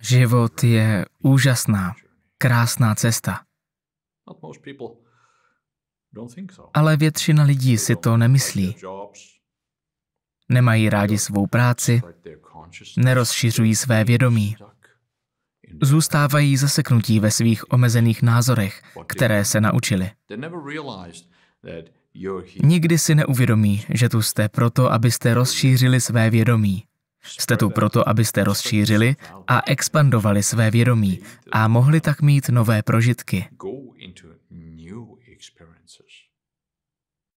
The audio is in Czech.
Život je úžasná, krásná cesta. Ale většina lidí si to nemyslí. Nemají rádi svou práci, nerozšiřují své vědomí. Zůstávají zaseknutí ve svých omezených názorech, které se naučili. Nikdy si neuvědomí, že tu jste proto, abyste rozšířili své vědomí. Jste tu proto, abyste rozšířili a expandovali své vědomí a mohli tak mít nové prožitky.